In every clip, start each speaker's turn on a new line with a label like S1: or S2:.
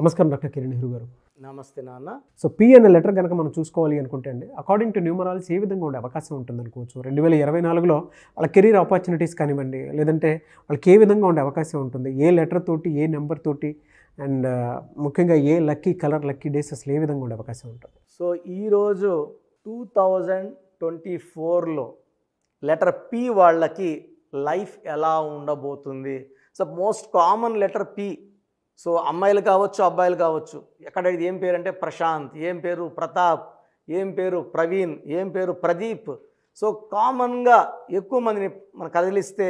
S1: నమస్కారం డాక్టర్ కిరణ్ నెహ్రూ గారు
S2: నమస్తే నాన్న
S1: సో పి అనే లెటర్ కనుక మనం చూసుకోవాలి అనుకుంటే అండి
S2: అకార్డింగ్ టు న్యూమరాలజీ ఏ
S1: విధంగా ఉండే అవకాశం ఉంటుంది అనుకోవచ్చు రెండు వేల ఇరవై నాలుగులో వాళ్ళ కెరీర్ ఆపర్చునిటీస్ కానివ్వండి లేదంటే వాళ్ళకి ఏ విధంగా ఉండే అవకాశం ఉంటుంది ఏ లెటర్ తోటి ఏ నెంబర్ తోటి అండ్ uh, ముఖ్యంగా ఏ లక్కీ కలర్ లక్కీ డేస్ అసలు ఏ విధంగా ఉండే అవకాశం ఉంటుంది
S2: సో ఈరోజు టూ థౌజండ్ ట్వంటీ ఫోర్లో లెటర్ పి వాళ్ళకి లైఫ్ ఎలా ఉండబోతుంది so most common letter P so అమ్మాయిలు కావచ్చు అబ్బాయిలు కావచ్చు ఎక్కడ ఇది ఏం పేరు అంటే ప్రశాంత్ ఏం పేరు ప్రతాప్ ఏం పేరు ప్రవీణ్ ఏం పేరు ప్రదీప్ సో కామన్గా ఎక్కువ మందిని మనం కదిలిస్తే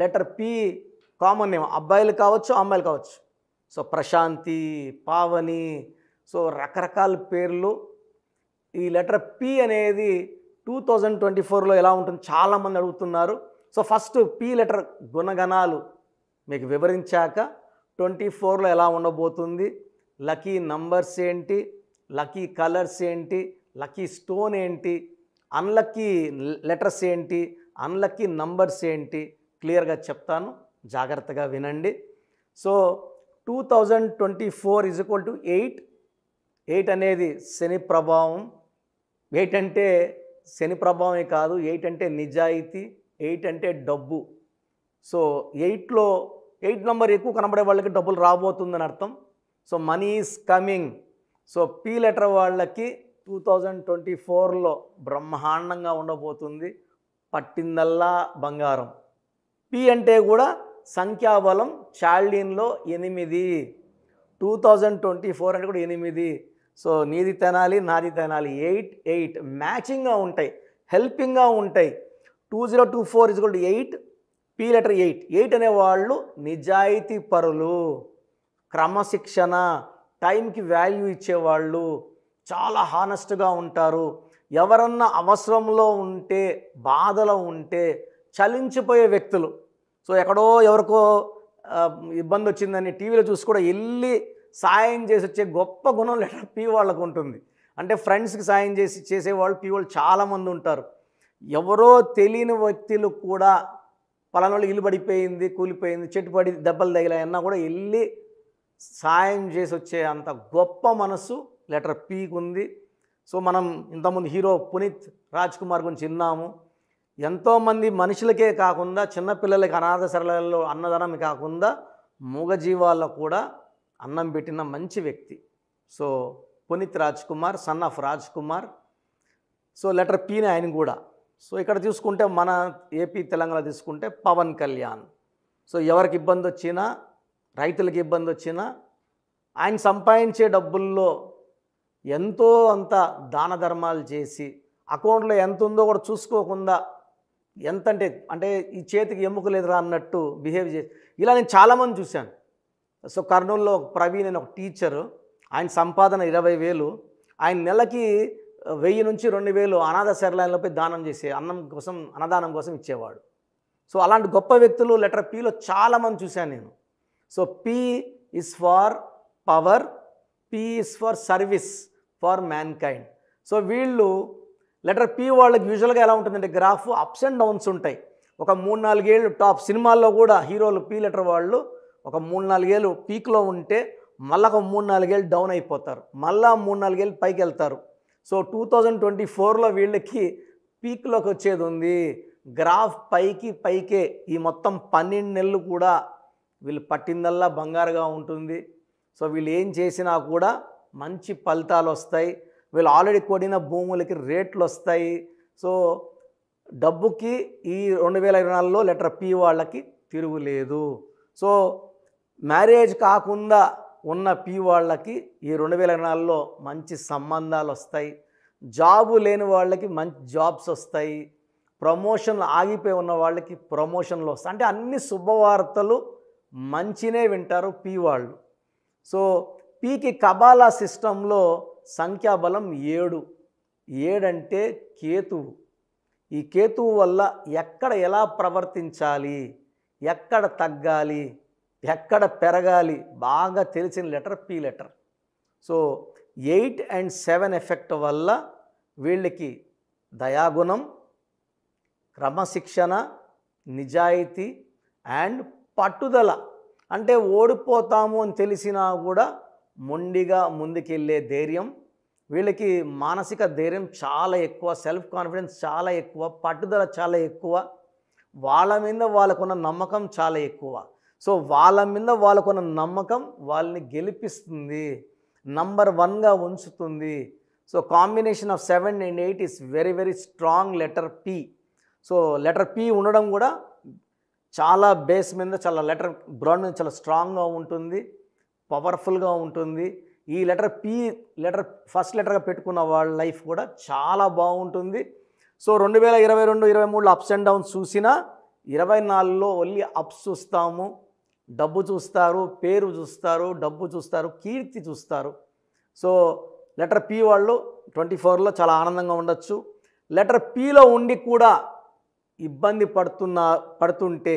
S2: లెటర్ పి కామన్ నేమ్ అబ్బాయిలు కావచ్చు అమ్మాయిలు కావచ్చు సో ప్రశాంతి పావని సో రకరకాల పేర్లు ఈ లెటర్ పి అనేది టూ థౌజండ్ ట్వంటీ ఫోర్లో ఎలా ఉంటుంది చాలామంది అడుగుతున్నారు సో ఫస్ట్ పి లెటర్ గుణగణాలు మీకు వివరించాక ట్వంటీ ఫోర్లో ఎలా ఉండబోతుంది లకీ నంబర్స్ ఏంటి లకీ కలర్స్ ఏంటి లక్కీ స్టోన్ ఏంటి అన్లక్కీ లెటర్స్ ఏంటి అన్లక్కీ నంబర్స్ ఏంటి క్లియర్గా చెప్తాను జాగ్రత్తగా వినండి so two thousand twenty four is equal to eight eight అనేది శని ప్రభావం ఎయిట్ అంటే శని ప్రభావమే కాదు ఎయిట్ అంటే నిజాయితీ ఎయిట్ అంటే డబ్బు సో ఎయిట్లో ఎయిట్ నెంబర్ ఎక్కువ కనబడే వాళ్ళకి డబ్బులు రాబోతుందని అర్థం so money is coming so P letter వాళ్ళకి టూ థౌజండ్ ట్వంటీ ఫోర్లో బ్రహ్మాండంగా ఉండబోతుంది పట్టిందల్లా బంగారం పి అంటే కూడా సంఖ్యాబలం చాల్డీన్లో ఎనిమిది టూ థౌజండ్ ట్వంటీ ఫోర్ అంటే కూడా ఎనిమిది సో నీది తినాలి నాది తినాలి ఎయిట్ ఎయిట్ మ్యాచింగ్గా ఉంటాయి హెల్పింగ్గా ఉంటాయి two zero two four is eight P letter eight eight అనేవాళ్ళు నిజాయితీ పరులు క్రమశిక్షణ టైంకి వాల్యూ ఇచ్చేవాళ్ళు చాలా హానెస్ట్గా ఉంటారు ఎవరన్నా అవసరంలో ఉంటే బాధలో ఉంటే చలించిపోయే వ్యక్తులు సో ఎక్కడో ఎవరికో ఇబ్బంది వచ్చిందని టీవీలో చూసి కూడా వెళ్ళి సాయం చేసి వచ్చే గొప్ప గుణం లెటర్ పీ వాళ్ళకు ఉంటుంది అంటే ఫ్రెండ్స్కి సాయం చేసి చేసేవాళ్ళు పీ వాళ్ళు చాలామంది ఉంటారు ఎవరో తెలియని వ్యక్తులు కూడా పలానోళ్ళు ఇల్లు పడిపోయింది కూలిపోయింది చెట్టు పడి దెబ్బలు తగిలాయన్నా కూడా వెళ్ళి సాయం చేసి వచ్చే అంత గొప్ప మనస్సు లెటర్ పీకి ఉంది సో మనం ఇంతకుముందు హీరో పునీత్ రాజ్ కుమార్ గురించి విన్నాము ఎంతోమంది మనుషులకే కాకుండా చిన్నపిల్లలకి అనాథ సరళలో అన్నదానం కాకుండా మూగజీవాల్లో కూడా అన్నం పెట్టిన మంచి వ్యక్తి so Puneeth Raj Kumar son of Raj Kumar so letter పీని ఆయన కూడా సో ఇక్కడ చూసుకుంటే మన ఏపీ తెలంగాణ తీసుకుంటే పవన్ కళ్యాణ్ సో ఎవరికి ఇబ్బంది వచ్చినా రైతులకు ఇబ్బంది వచ్చినా ఆయన సంపాదించే డబ్బుల్లో ఎంతో అంత దాన ధర్మాలు చేసి అకౌంట్లో ఎంత ఉందో కూడా చూసుకోకుండా ఎంత అంటే అంటే ఈ చేతికి ఎముక లేదురా అన్నట్టు బిహేవ్ చేసి ఇలా నేను చాలామంది చూశాను సో కర్నూలులో ఒక ప్రవీణ్ అని ఒక టీచరు ఆయన సంపాదన ఇరవై వేలు ఆయన నెలకి వెయ్యి నుంచి రెండు వేలు అనాథ శరలైన్లపై దానం చేసే అన్నం కోసం అన్నదానం కోసం ఇచ్చేవాడు సో అలాంటి గొప్ప వ్యక్తులు లెటర్ పీలో చాలామంది చూశాను నేను so P is for power P is for service for kind so వీళ్ళు లెటర్ పి వాళ్ళకి యూజువల్గా ఎలా ఉంటుందంటే గ్రాఫ్ అప్స్ అండ్ డౌన్స్ ఉంటాయి ఒక మూడు నాలుగేళ్ళు టాప్ సినిమాల్లో కూడా హీరోలు పి లెటర్ వాళ్ళు ఒక మూడు నాలుగేళ్ళు పీక్లో ఉంటే మళ్ళీ ఒక మూడు నాలుగేళ్ళు డౌన్ అయిపోతారు మళ్ళా మూడు నాలుగేళ్ళు పైకి వెళ్తారు సో టూ థౌజండ్ ట్వంటీ ఫోర్లో వీళ్ళకి పీక్లోకి వచ్చేది ఉంది గ్రాఫ్ పైకి పైకే ఈ మొత్తం పన్నెండు నెలలు కూడా వీళ్ళు పట్టిందల్లా బంగారుగా ఉంటుంది సో వీళ్ళు ఏం చేసినా కూడా మంచి ఫలితాలు వస్తాయి వీళ్ళు ఆల్రెడీ కొడిన భూములకి రేట్లు వస్తాయి సో డబ్బుకి ఈ రెండు వేల ఇరవై నాలుగులో లెటర్ పి వాళ్ళకి తిరుగులేదు సో మ్యారేజ్ కాకుండా ఉన్న పీ వాళ్ళకి ఈ రెండు వేల నాలుగులో మంచి సంబంధాలు వస్తాయి జాబు లేని వాళ్ళకి మంచి జాబ్స్ వస్తాయి ప్రమోషన్లు ఆగిపోయి ఉన్న వాళ్ళకి ప్రమోషన్లు వస్తాయి అంటే అన్ని శుభవార్తలు మంచినే వింటారు పీ వాళ్ళు సో పీకి కబాలా సిస్టంలో సంఖ్యాబలం ఏడు ఏడంటే కేతువు ఈ కేతువు వల్ల ఎక్కడ ఎలా ప్రవర్తించాలి ఎక్కడ తగ్గాలి ఎక్కడ పెరగాలి బాగా తెలిసిన letter P letter so eight and seven effect వల్ల వీళ్ళకి దయాగుణం క్రమశిక్షణ నిజాయితీ అండ్ పట్టుదల అంటే ఓడిపోతాము అని తెలిసినా కూడా మొండిగా ముందుకెళ్ళే ధైర్యం వీళ్ళకి మానసిక ధైర్యం చాలా ఎక్కువ సెల్ఫ్ కాన్ఫిడెన్స్ చాలా ఎక్కువ పట్టుదల చాలా ఎక్కువ వాళ్ళ మీద వాళ్ళకున్న నమ్మకం చాలా ఎక్కువ సో వాళ్ళ మీద వాళ్ళకున్న నమ్మకం వాళ్ళని గెలిపిస్తుంది నంబర్ వన్గా ఉంచుతుంది so combination of seven and eight is very very strong letter P so letter P ఉండడం కూడా చాలా బేస్ మీద చాలా లెటర్ గ్రౌండ్ మీద చాలా స్ట్రాంగ్గా ఉంటుంది పవర్ఫుల్గా ఉంటుంది ఈ లెటర్ పి లెటర్ ఫస్ట్ లెటర్గా పెట్టుకున్న వాళ్ళ లైఫ్ కూడా చాలా బాగుంటుంది సో రెండు వేల ఇరవై రెండు ఇరవై మూడులో అప్స్ అండ్ డౌన్స్ చూసినా ఇరవై నాలుగులో ఓన్లీ అప్స్ చూస్తాము డబ్బు చూస్తారు పేరు చూస్తారు డబ్బు చూస్తారు కీర్తి చూస్తారు సో లెటర్ పి వాళ్ళు ట్వంటీ ఫోర్లో చాలా ఆనందంగా ఉండొచ్చు లెటర్ పిలో ఉండి కూడా ఇబ్బంది పడుతున్న పడుతుంటే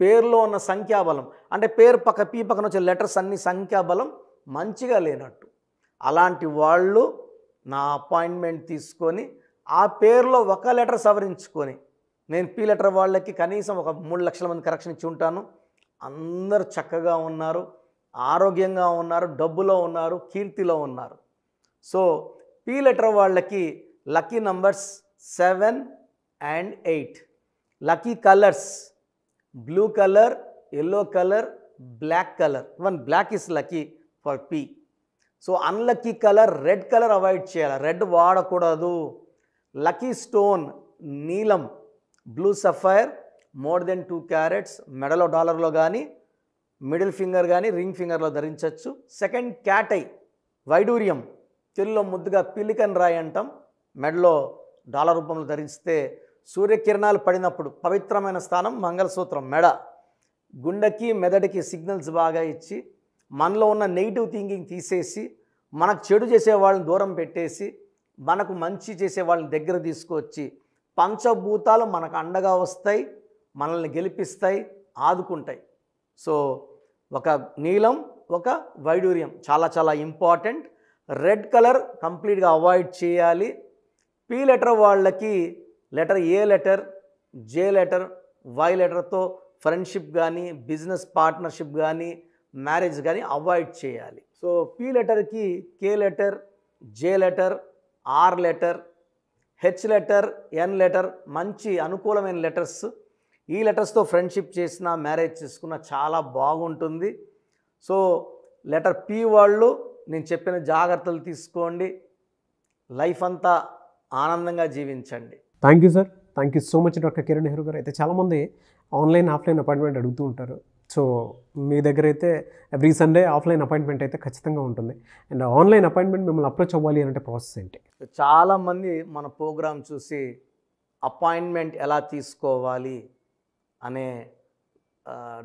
S2: పేరులో ఉన్న సంఖ్యాబలం అంటే పేరు పక్క పీ పక్కన వచ్చే లెటర్స్ అన్ని సంఖ్యాబలం మంచిగా లేనట్టు అలాంటి వాళ్ళు నా అపాయింట్మెంట్ తీసుకొని ఆ పేరులో ఒక లెటర్ సవరించుకొని నేను పీ లెటర్ వాళ్ళకి కనీసం ఒక మూడు లక్షల మంది కరెక్షన్ ఇచ్చి ఉంటాను అందరు చక్కగా ఉన్నారు ఆరోగ్యంగా ఉన్నారు డబ్బులో ఉన్నారు కీర్తిలో ఉన్నారు సో పీ లెటర్ వాళ్ళకి lucky numbers seven and eight lucky colours blue colour yellow colour black colour even black is lucky for P so unlucky colour red colour avoid చేయాలి రెడ్ వాడకూడదు లక్కీ స్టోన్ నీలం blue sapphire more than two carats మెడలో డాలర్లో కానీ middle finger కానీ ring ఫింగర్లో ధరించవచ్చు second cat's eye వైడూర్యం తెలుగులో ముద్దుగా పిలికన్ రాయి అంటాం మెడలో డాలర్ రూపంలో ధరిస్తే సూర్యకిరణాలు పడినప్పుడు పవిత్రమైన స్థానం మంగళసూత్రం మెడ గుండెకి మెదడుకి సిగ్నల్స్ బాగా ఇచ్చి మనలో ఉన్న నెగిటివ్ థింకింగ్ తీసేసి మనకు చెడు చేసే వాళ్ళని దూరం పెట్టేసి మనకు మంచి చేసే వాళ్ళని దగ్గర తీసుకొచ్చి పంచభూతాలు మనకు అండగా వస్తాయి మనల్ని గెలిపిస్తాయి ఆదుకుంటాయి సో ఒక నీలం ఒక వైడూర్యం చాలా చాలా ఇంపార్టెంట్ రెడ్ కలర్ కంప్లీట్గా అవాయిడ్ చేయాలి పి లెటర్ వాళ్ళకి letter A letter J letter Y లెటర్తో ఫ్రెండ్షిప్ కానీ బిజినెస్ పార్ట్నర్షిప్ కానీ మ్యారేజ్ కానీ అవాయిడ్ చేయాలి సో పి లెటర్కి K letter J letter R letter H letter N letter మంచి అనుకూలమైన లెటర్స్ ఈ లెటర్స్తో ఫ్రెండ్షిప్ చేసిన మ్యారేజ్ చేసుకున్న చాలా బాగుంటుంది సో లెటర్ పి వాళ్ళు నేను చెప్పిన జాగ్రత్తలు తీసుకోండి లైఫ్ అంతా ఆనందంగా జీవించండి
S1: thank you sir thank you so much doctor Kiran Nehru garu అయితే చాలామంది ఆన్లైన్ ఆఫ్లైన్ అపాయింట్మెంట్ అడుగుతూ ఉంటారు సో మీ దగ్గర అయితే ఎవ్రీ సండే ఆఫ్లైన్ అపాయింట్మెంట్ అయితే ఖచ్చితంగా ఉంటుంది అండ్ ఆన్లైన్ అపాయింట్మెంట్ మిమ్మల్ని అప్రోచ్ అవ్వాలి అంటే ప్రాసెస్ ఏంటి
S2: చాలామంది మన ప్రోగ్రామ్ చూసి అపాయింట్మెంట్ ఎలా తీసుకోవాలి అనే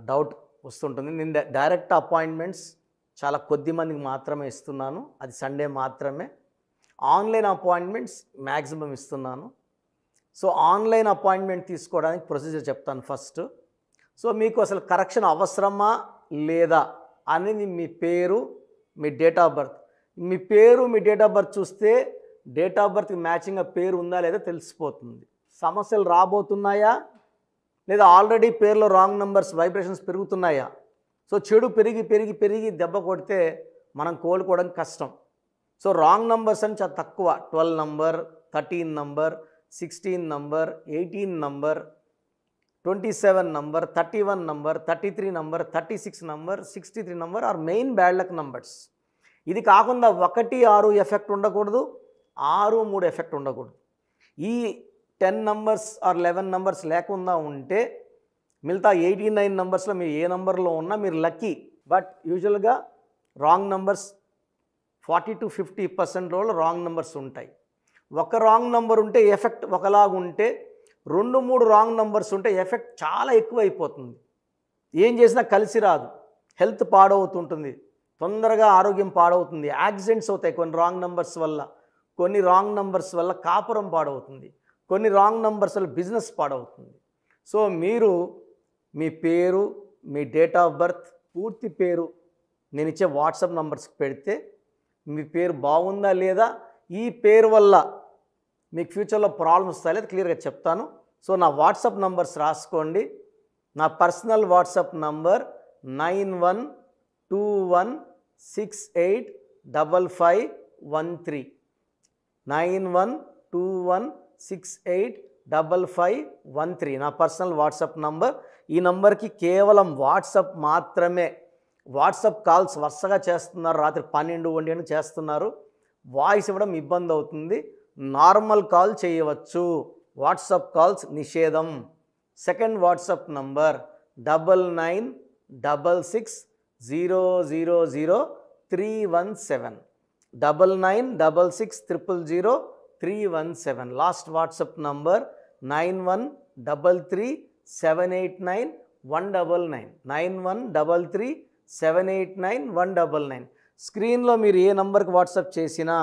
S2: డౌట్ వస్తుంటుంది నేను డైరెక్ట్ అపాయింట్మెంట్స్ చాలా కొద్ది మందికి మాత్రమే ఇస్తున్నాను అది సండే మాత్రమే ఆన్లైన్ అపాయింట్మెంట్స్ మ్యాక్సిమం ఇస్తున్నాను సో ఆన్లైన్ అపాయింట్మెంట్ తీసుకోవడానికి ప్రొసీజర్ చెప్తాను ఫస్ట్ సో మీకు అసలు కరెక్షన్ అవసరమా లేదా అనేది మీ పేరు మీ డేట్ ఆఫ్ బర్త్ మీ పేరు మీ డేట్ ఆఫ్ బర్త్ చూస్తే డేట్ ఆఫ్ బర్త్కి మ్యాచింగ్గా పేరు ఉందా లేదా తెలిసిపోతుంది సమస్యలు రాబోతున్నాయా లేదా ఆల్రెడీ పేర్లో రాంగ్ నెంబర్స్ వైబ్రేషన్స్ పెరుగుతున్నాయా సో చెడు పెరిగి పెరిగి పెరిగి దెబ్బ కొడితే మనం కోలుకోవడం కష్టం సో రాంగ్ నంబర్స్ అని చాలా తక్కువ twelve number thirteen number sixteen number eighteen number twenty seven number thirty one number thirty three number thirty six number sixty three number or main bad luck numbers ఇది కాకుండా ఒకటి ఆరు effect ఉండకూడదు ఆరు మూడు ఎఫెక్ట్ ఉండకూడదు ఈ ten numbers or eleven numbers లేకుండా ఉంటే మిగతా ఎయిటీ నైన్ నంబర్స్లో మీరు ఏ నంబర్లో ఉన్నా మీరు లక్కీ బట్ యూజువల్గా wrong numbers forty to fifty percent రోజులు రాంగ్ నంబర్స్ ఉంటాయి ఒక రాంగ్ నంబర్ ఉంటే ఎఫెక్ట్ ఒకలాగా ఉంటే రెండు మూడు రాంగ్ నంబర్స్ ఉంటే ఎఫెక్ట్ చాలా ఎక్కువ అయిపోతుంది ఏం చేసినా కలిసి రాదు హెల్త్ పాడవుతుంటుంది తొందరగా ఆరోగ్యం పాడవుతుంది యాక్సిడెంట్స్ అవుతాయి కొన్ని రాంగ్ నంబర్స్ వల్ల కొన్ని రాంగ్ నంబర్స్ వల్ల కాపురం పాడవుతుంది కొన్ని రాంగ్ వల్ల బిజినెస్ పాడవుతుంది సో మీరు మీ పేరు మీ డేట్ ఆఫ్ బర్త్ పూర్తి పేరు నేను ఇచ్చే వాట్సాప్ నంబర్స్కి పెడితే మీ పేరు బాగుందా లేదా ఈ పేరు వల్ల మీకు ఫ్యూచర్లో ప్రాబ్లమ్స్ వస్తాయి లేదా క్లియర్గా చెప్తాను సో నా వాట్సాప్ నంబర్స్ రాసుకోండి నా personal WhatsApp number nine one two one six eight double five one three nine one two one six eight double five one three నా పర్సనల్ వాట్సాప్ నంబర్ ఈ నంబర్కి కేవలం వాట్సాప్ మాత్రమే వాట్సాప్ కాల్స్ వరుసగా చేస్తున్నారు రాత్రి పన్నెండు ఒంటి అని చేస్తున్నారు వాయిస్ ఇవ్వడం ఇబ్బంది అవుతుంది నార్మల్ కాల్ చేయవచ్చు వాట్సాప్ కాల్స్ నిషేధం second WhatsApp number double nine double six zero zero zero three one seven double nine double six triple zero three one seven last WhatsApp number nine one double three seven eight nine one double nine nine one double three seven eight nine one double nine స్క్రీన్లో మీరు ఏ నంబర్కి WhatsApp చేసినా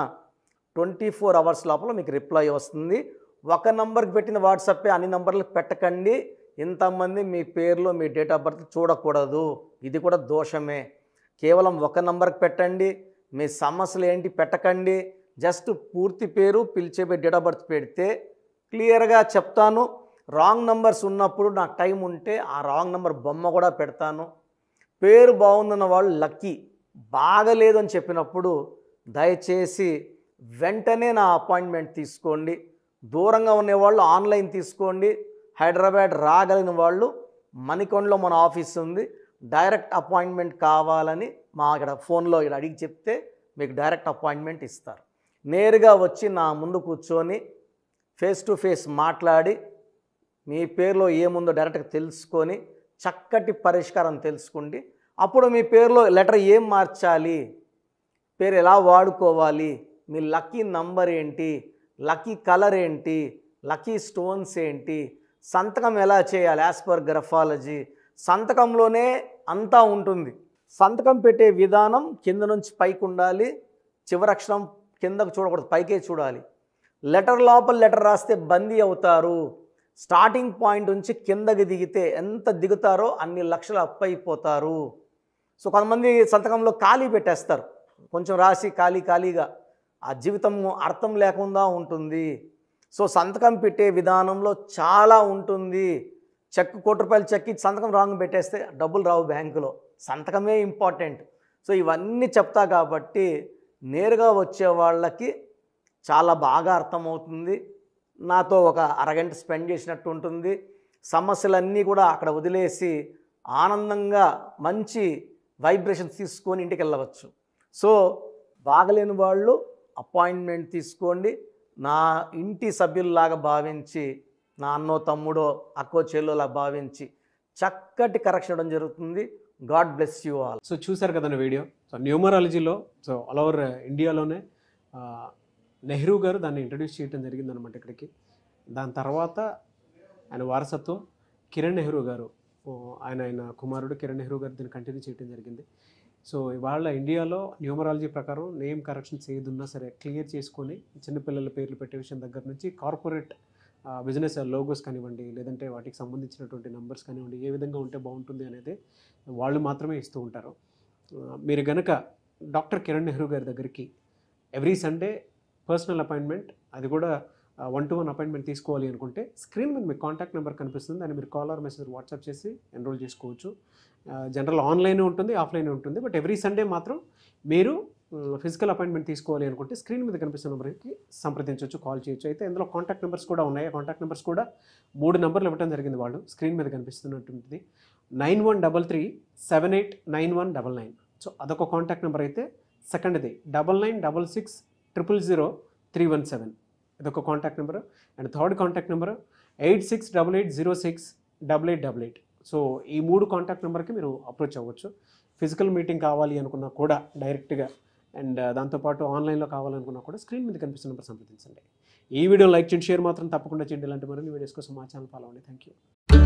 S2: twenty four hours లోపల మీకు reply వస్తుంది ఒక నంబర్కి పెట్టిన వాట్సాపే అన్ని నంబర్లకు పెట్టకండి ఇంతమంది మీ పేర్లో మీ డేట్ ఆఫ్ బర్త్ చూడకూడదు ఇది కూడా దోషమే కేవలం ఒక నంబర్కి పెట్టండి మీ సమస్యలు ఏంటి పెట్టకండి జస్ట్ పూర్తి పేరు పిలిచేపే డేట్ ఆఫ్ బర్త్ పెడితే క్లియర్గా చెప్తాను రాంగ్ నంబర్స్ ఉన్నప్పుడు నాకు టైం ఉంటే ఆ రాంగ్ నెంబర్ బొమ్మ కూడా పెడతాను పేరు బాగుందన్న వాళ్ళు లక్కీ బాగలేదు అని చెప్పినప్పుడు దయచేసి వెంటనే నా అపాయింట్మెంట్ తీసుకోండి దూరంగా ఉండేవాళ్ళు ఆన్లైన్ తీసుకోండి హైదరాబాద్ రాగలిగిన వాళ్ళు మణికొండలో మన ఆఫీస్ ఉంది డైరెక్ట్ అపాయింట్మెంట్ కావాలని మా ఇక్కడ ఫోన్లో ఇక్కడ అడిగి చెప్తే మీకు డైరెక్ట్ అపాయింట్మెంట్ ఇస్తారు నేరుగా వచ్చి నా ముందు కూర్చొని ఫేస్ టు ఫేస్ మాట్లాడి మీ పేరులో ఏముందో డైరెక్ట్గా తెలుసుకొని చక్కటి పరిష్కారం తెలుసుకోండి అప్పుడు మీ పేరులో లెటర్ ఏం మార్చాలి పేరు ఎలా వాడుకోవాలి మీ లక్కీ నంబర్ ఏంటి లక్కీ కలర్ ఏంటి లక్కీ స్టోన్స్ ఏంటి సంతకం ఎలా చేయాలి యాజ్ పర్ గ్రఫాలజీ సంతకంలోనే అంతా ఉంటుంది సంతకం పెట్టే విధానం కింద నుంచి పైకి ఉండాలి చివరక్షరం కిందకు చూడకూడదు పైకే చూడాలి లెటర్ లోపల లెటర్ రాస్తే బందీ అవుతారు స్టార్టింగ్ పాయింట్ నుంచి కిందకి దిగితే ఎంత దిగుతారో అన్ని లక్షలు అప్పైపోతారు సో కొంతమంది సంతకంలో ఖాళీ పెట్టేస్తారు కొంచెం రాసి ఖాళీ ఖాళీగా ఆ జీవితం అర్థం లేకుండా ఉంటుంది సో సంతకం పెట్టే విధానంలో చాలా ఉంటుంది చెక్ కోటి రూపాయలు చెక్ ఇచ్చి సంతకం రాంగ్ పెట్టేస్తే డబ్బులు రావు బ్యాంకులో సంతకమే ఇంపార్టెంట్ సో ఇవన్నీ చెప్తా కాబట్టి నేరుగా వచ్చే వాళ్ళకి చాలా బాగా అర్థమవుతుంది నాతో ఒక అరగంట స్పెండ్ చేసినట్టు ఉంటుంది సమస్యలన్నీ కూడా అక్కడ వదిలేసి ఆనందంగా మంచి వైబ్రేషన్స్ తీసుకొని ఇంటికి వెళ్ళవచ్చు సో బాగలేని వాళ్ళు అపాయింట్మెంట్ తీసుకోండి నా ఇంటి సభ్యుల్లాగా భావించి నా అన్నో తమ్ముడో అక్కో చెల్లెలా భావించి చక్కటి కరెక్షన్ ఇవ్వడం జరుగుతుంది God bless you all
S1: so చూశారు కదండి వీడియో సో న్యూమరాలజీలో సో ఆల్ ఓవర్ ఇండియాలోనే నెహ్రూ గారు దాన్ని ఇంట్రడ్యూస్ చేయడం జరిగిందనమాట ఇక్కడికి దాని తర్వాత ఆయన వారసత్వం కిరణ్ నెహ్రూ గారు ఆయన ఆయన కుమారుడు కిరణ్ నెహ్రూ గారు దీన్ని కంటిన్యూ చేయడం జరిగింది సో ఇవాళ ఇండియాలో న్యూమరాలజీ ప్రకారం నేమ్ కరెక్షన్స్ ఏదున్నా సరే క్లియర్ చేసుకొని చిన్నపిల్లల పేర్లు పెట్టే విషయం దగ్గర నుంచి కార్పొరేట్ బిజినెస్ లోగోస్ కానివ్వండి లేదంటే వాటికి సంబంధించినటువంటి నంబర్స్ కానివ్వండి ఏ విధంగా ఉంటే బాగుంటుంది అనేది వాళ్ళు మాత్రమే ఇస్తూ ఉంటారు మీరు గనక డాక్టర్ కిరణ్ నెహ్రూ గారి దగ్గరికి ఎవ్రీ సండే పర్సనల్ అపాయింట్మెంట్ అది కూడా వన్ టు వన్ అపాయింట్మెంట్ తీసుకోవాలి అనుకుంటే స్క్రీన్ మీద మీకు కాంటాక్ట్ నెంబర్ కనిపిస్తుంది దాన్ని మీరు కాల్ ఆర్ మెసేజ్ వాట్సాప్ చేసి ఎన్రోల్ చేసుకోవచ్చు జనరల్ ఆన్లైన్ ఉంటుంది ఆఫ్లైన్ ఉంటుంది బట్ ఎవ్రీ సండే మాత్రం మీరు ఫిజికల్ అపాయింట్మెంట్ తీసుకోవాలి అనుకుంటే స్క్రీన్ మీద కనిపిస్తున్న నెంబర్కి సంప్రదించవచ్చు కాల్ చేయొచ్చు అయితే ఇందులో కాంటాక్ట్ నెంబర్స్ కూడా ఉన్నాయి ఆ కాంటాక్ట్ నెంబర్స్ కూడా మూడు నెంబర్లు ఇవ్వడం జరిగింది వాళ్ళు స్క్రీన్ మీద కనిపిస్తున్నటువంటిది nine one double three seven eight nine one double nine so అదొక కాంటాక్ట్ నెంబర్ అయితే సెకండ్ది double nine double six triple zero three one seven ఇదొక contact number and third contact number eight six double eight zero six double eight double eight so ఈ మూడు contact నెంబర్కి మీరు approach అవ్వచ్చు physical meeting కావాలి అనుకున్నా కూడా డైరెక్ట్గా అండ్ దాంతోపాటు ఆన్లైన్లో కావాలనుకున్నా కూడా స్క్రీన్ మీద కనిపిస్తున్న నెంబర్ సంప్రదించండి ఈ వీడియో లైక్ చేయండి షేర్ మాత్రం తప్పకుండా చేయండి ఇలాంటి మరిన్ని వీడియోస్ కోసం మా ఛానల్ ఫాలో అవ్వండి థ్యాంక్ యూ